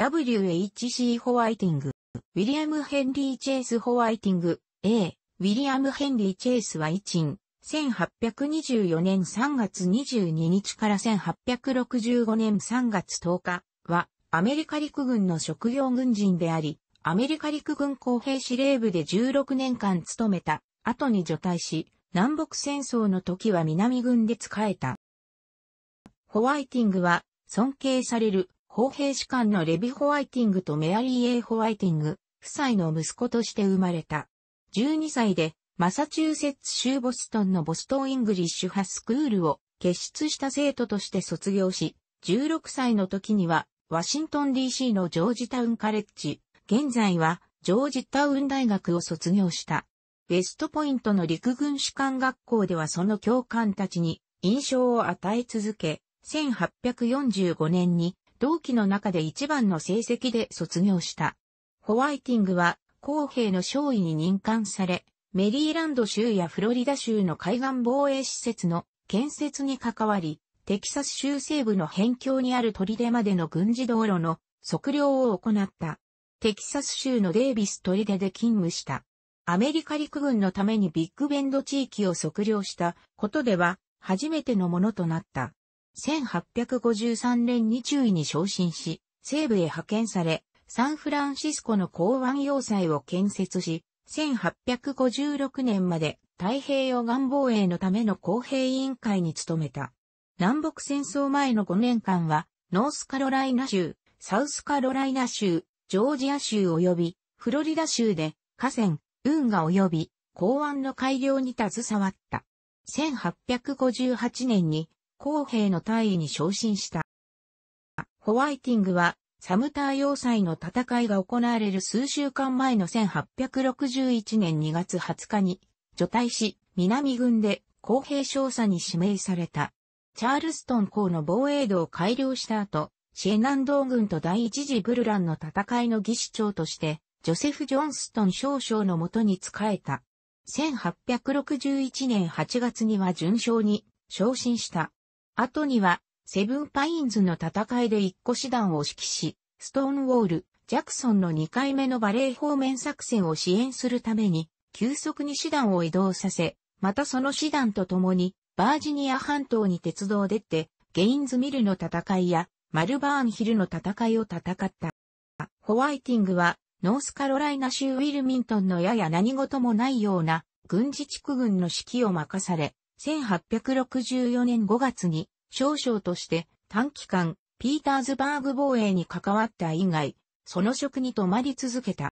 WHC ホワイティング。ウィリアム・ヘンリー・チェイス・ホワイティング。A. ウィリアム・ヘンリー・チェイスは一員。1824年3月22日から1865年3月10日は、アメリカ陸軍の職業軍人であり、アメリカ陸軍公兵司令部で16年間務めた、後に除隊し、南北戦争の時は南軍で仕えた。ホワイティングは、尊敬される砲兵士官のレビ・ホワイティングとメアリー・エホワイティング、夫妻の息子として生まれた。12歳で、マサチューセッツ州ボストンのボストン・イングリッシュ派スクールを結出した生徒として卒業し、16歳の時には、ワシントン DC のジョージタウンカレッジ、現在はジョージタウン大学を卒業した。ウェストポイントの陸軍士官学校ではその教官たちに印象を与え続け、1845年に同期の中で一番の成績で卒業した。ホワイティングは公平の少尉に任官され、メリーランド州やフロリダ州の海岸防衛施設の建設に関わり、テキサス州西部の辺境にある砦までの軍事道路の測量を行った。テキサス州のデイビス砦で勤務した。アメリカ陸軍のためにビッグベンド地域を測量したことでは初めてのものとなった。1853年に中尉に昇進し、西部へ派遣され、サンフランシスコの港湾要塞を建設し、1856年まで太平洋岸防衛のための公平委員会に務めた。南北戦争前の5年間は、ノースカロライナ州、サウスカロライナ州、ジョージア州及びフロリダ州で河川、運河及び港湾の改良に携わった。1858年に公平の大尉に昇進した。ホワイティングは、サムター要塞の戦いが行われる数週間前の1861年2月20日に、除隊し、南軍で公平少佐に指名された。チャールストン港の防衛度を改良した後、シェナンド軍と第一次ブルランの戦いの技師長として、ジョセフ・ジョンストン少将のもとに仕えた。1861年8月には順将に昇進した。後には、セブンパインズの戦いで一個師団を指揮し、ストーンウォール、ジャクソンの2回目のバレー方面作戦を支援するために、急速に師団を移動させ、またその師団と共に、バージニア半島に鉄道出て、ゲインズミルの戦いや、マルバーンヒルの戦いを戦った。ホワイティングは、ノースカロライナ州ウィルミントンのやや何事もないような、軍事地区軍の指揮を任され、1864年5月に少将として短期間ピーターズバーグ防衛に関わった以外、その職に泊まり続けた。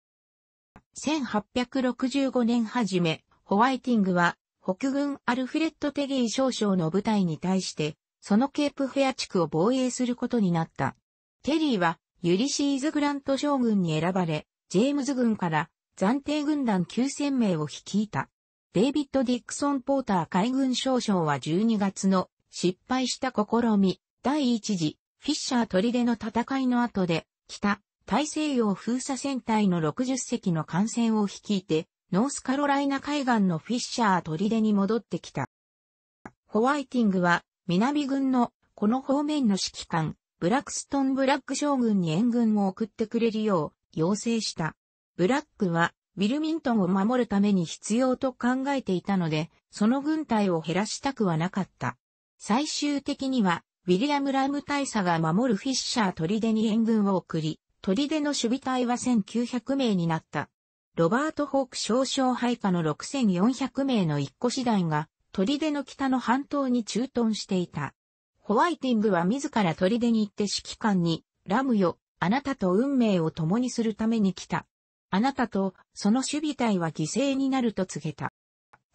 1865年初め、ホワイティングは北軍アルフレッド・テゲイ少将の部隊に対して、そのケープフェア地区を防衛することになった。テリーはユリシーズ・グラント将軍に選ばれ、ジェームズ軍から暫定軍団9000名を率いた。デイビッド・ディックソン・ポーター海軍少将は12月の失敗した試み、第一次、フィッシャー砦の戦いの後で、北、大西洋封鎖戦隊の60隻の艦船を率いて、ノースカロライナ海岸のフィッシャー砦に戻ってきた。ホワイティングは、南軍の、この方面の指揮官、ブラックストン・ブラック将軍に援軍を送ってくれるよう、要請した。ブラックは、ウィルミントンを守るために必要と考えていたので、その軍隊を減らしたくはなかった。最終的には、ウィリアム・ラム大佐が守るフィッシャー・トリデに援軍を送り、トリデの守備隊は1900名になった。ロバート・ホーク少将配下の6400名の一個師団が、デの北の半島に駐屯していた。ホワイティングは自らデに行って指揮官に、ラムよ、あなたと運命を共にするために来た。あなたとその守備隊は犠牲になると告げた。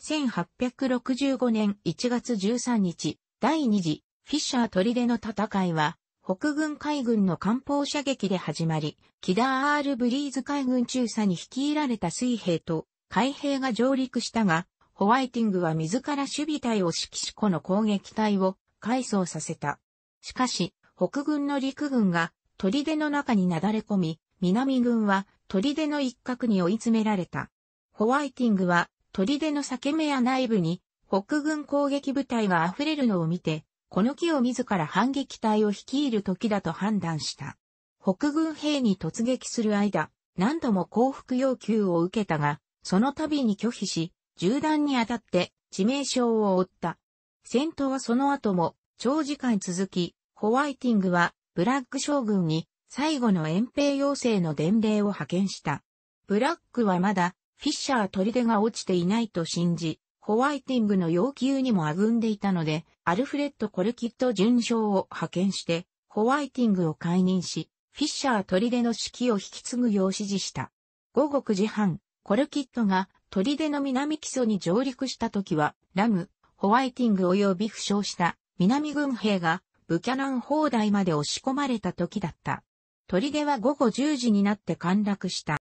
1865年1月13日、第2次フィッシャー砦の戦いは、北軍海軍の艦砲射撃で始まり、キダー・アール・ブリーズ海軍中佐に率いられた水兵と海兵が上陸したが、ホワイティングは自ら守備隊を指揮しこの攻撃隊を改装させた。しかし、北軍の陸軍が砦の中になだれ込み、南軍は砦の一角に追い詰められた。ホワイティングは砦の裂け目や内部に北軍攻撃部隊が溢れるのを見て、この木を自ら反撃隊を率いる時だと判断した。北軍兵に突撃する間、何度も降伏要求を受けたが、その度に拒否し、銃弾に当たって致命傷を負った。戦闘はその後も長時間続き、ホワイティングはブラック将軍に最後の遠兵要請の伝令を派遣した。ブラックはまだ、フィッシャー出が落ちていないと信じ、ホワイティングの要求にもあぐんでいたので、アルフレッド・コルキット巡将を派遣して、ホワイティングを解任し、フィッシャー出の指揮を引き継ぐよう指示した。午後9時半、コルキットが出の南基礎に上陸した時は、ラム、ホワイティング及び負傷した南軍兵がブキャナン砲台まで押し込まれた時だった。砦は午後10時になって陥落した。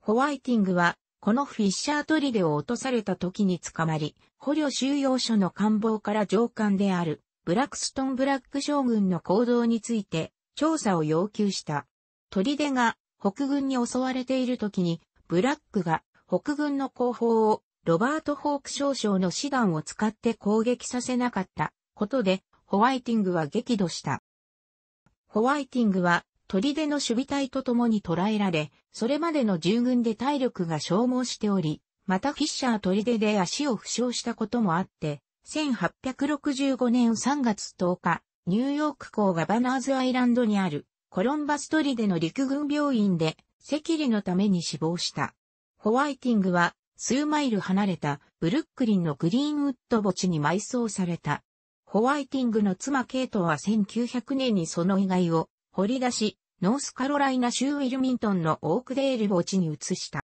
ホワイティングは、このフィッシャー砦を落とされた時に捕まり、捕虜収容所の官房から上官である、ブラックストン・ブラック将軍の行動について、調査を要求した。砦が北軍に襲われている時に、ブラックが北軍の後方をロバート・ホーク少将の師団を使って攻撃させなかったことで、ホワイティングは激怒した。ホワイティングは砦の守備隊と共に捕らえられ、それまでの従軍で体力が消耗しており、またフィッシャー砦で足を負傷したこともあって、1865年3月10日、ニューヨーク港がバナーズアイランドにあるコロンバス砦の陸軍病院で赤痢のために死亡した。ホワイティングは数マイル離れたブルックリンのグリーンウッド墓地に埋葬された。ホワイティングの妻ケイトは1900年にその遺骸を掘り出し、ノースカロライナ州ウィルミントンのオークデール墓地に移した。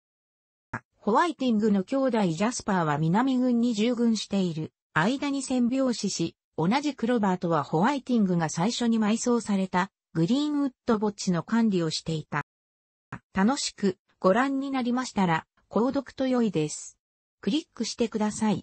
ホワイティングの兄弟ジャスパーは南軍に従軍している間に戦病死し、同じクロバートはホワイティングが最初に埋葬されたグリーンウッド墓地の管理をしていた。楽しくご覧になりましたら、購読と良いです。クリックしてください。